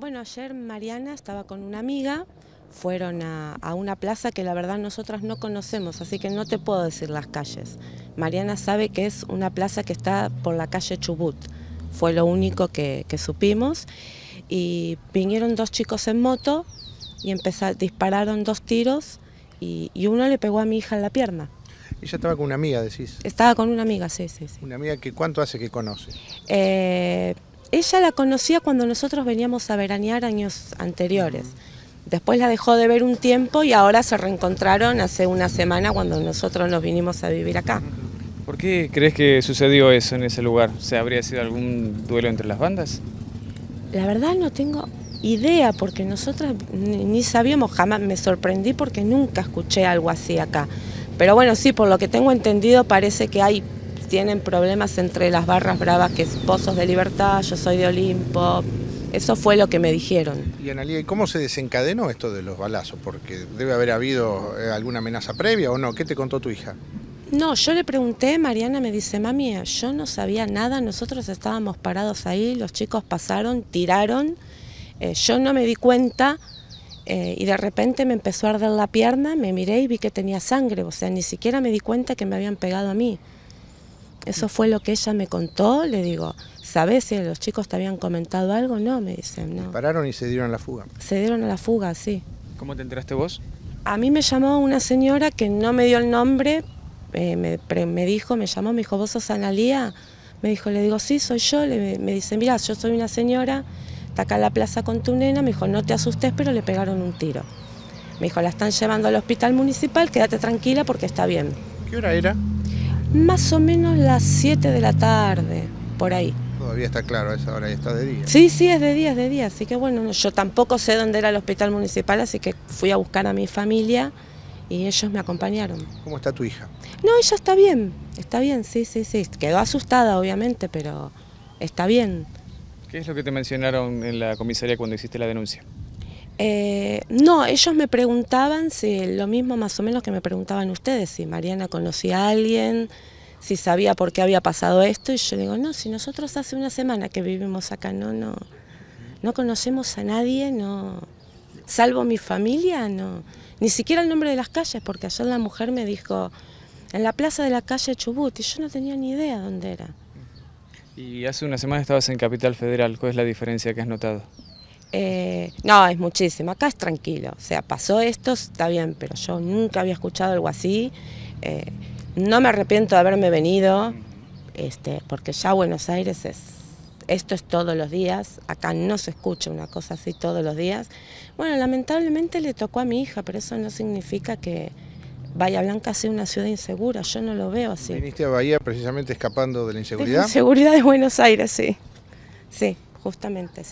Bueno, ayer Mariana estaba con una amiga, fueron a, una plaza que la verdad nosotras no conocemos, así que no te puedo decir las calles. Mariana sabe que es una plaza que está por la calle Chubut, fue lo único que, supimos. Y vinieron dos chicos en moto y dispararon dos tiros y, uno le pegó a mi hija en la pierna. Ella estaba con una amiga, decís. Estaba con una amiga, sí, sí, sí. Una amiga que cuánto hace que conoce. Eh, ella la conocía cuando nosotros veníamos a veranear años anteriores. Después la dejó de ver un tiempo y ahora se reencontraron hace una semana cuando nosotros nos vinimos a vivir acá. ¿Por qué crees que sucedió eso en ese lugar? ¿Se habría sido algún duelo entre las bandas? La verdad no tengo idea porque nosotros ni sabíamos jamás, me sorprendí porque nunca escuché algo así acá. Pero bueno, sí, por lo que tengo entendido parece que hay tienen problemas entre las barras bravas, que es Pozos de Libertad, yo soy de Olimpo. Eso fue lo que me dijeron. Y Analia, ¿y cómo se desencadenó esto de los balazos? Porque debe haber habido eh, alguna amenaza previa o no. ¿Qué te contó tu hija? No, yo le pregunté, Mariana me dice, mami, yo no sabía nada, nosotros estábamos parados ahí, los chicos pasaron, tiraron, eh, yo no me di cuenta, eh, y de repente me empezó a arder la pierna, me miré y vi que tenía sangre, o sea, ni siquiera me di cuenta que me habían pegado a mí. Eso fue lo que ella me contó. Le digo, ¿sabes si los chicos te habían comentado algo? No, me dicen, no. ¿Pararon y se dieron a la fuga? Se dieron a la fuga, sí. ¿Cómo te enteraste vos? A mí me llamó una señora que no me dio el nombre, eh, me, dijo, me llamó, me dijo, ¿vos sos Analía? Me dijo, le digo, sí, soy yo. Le, me dice, mira, yo soy una señora, está acá en la plaza con tu nena. Me dijo, no te asustes, pero le pegaron un tiro. Me dijo, la están llevando al hospital municipal, quédate tranquila porque está bien. ¿Qué hora era? más o menos las 7 de la tarde, por ahí. Todavía está claro esa hora está de día. Sí, sí, es de día, es de día. Así que bueno, yo tampoco sé dónde era el hospital municipal, así que fui a buscar a mi familia y ellos me acompañaron. ¿Cómo está tu hija? No, ella está bien, está bien, sí, sí, sí. Quedó asustada, obviamente, pero está bien. ¿Qué es lo que te mencionaron en la comisaría cuando hiciste la denuncia? Eh, no, ellos me preguntaban si lo mismo más o menos que me preguntaban ustedes, si Mariana conocía a alguien, si sabía por qué había pasado esto, y yo digo, no, si nosotros hace una semana que vivimos acá, no, no, no conocemos a nadie, no, salvo mi familia, no, ni siquiera el nombre de las calles, porque ayer la mujer me dijo, en la plaza de la calle Chubut, y yo no tenía ni idea dónde era. Y hace una semana estabas en Capital Federal, ¿cuál es la diferencia que has notado? Eh, no, es muchísimo. Acá es tranquilo. O sea, pasó esto, está bien, pero yo nunca había escuchado algo así. Eh, no me arrepiento de haberme venido, este, porque ya Buenos Aires es. Esto es todos los días, acá no se escucha una cosa así todos los días. Bueno, lamentablemente le tocó a mi hija, pero eso no significa que, Bahía Blanca sea una ciudad insegura, yo no lo veo así. Viniste a Bahía precisamente escapando de la inseguridad. De la inseguridad de Buenos Aires, sí. Sí, justamente, sí.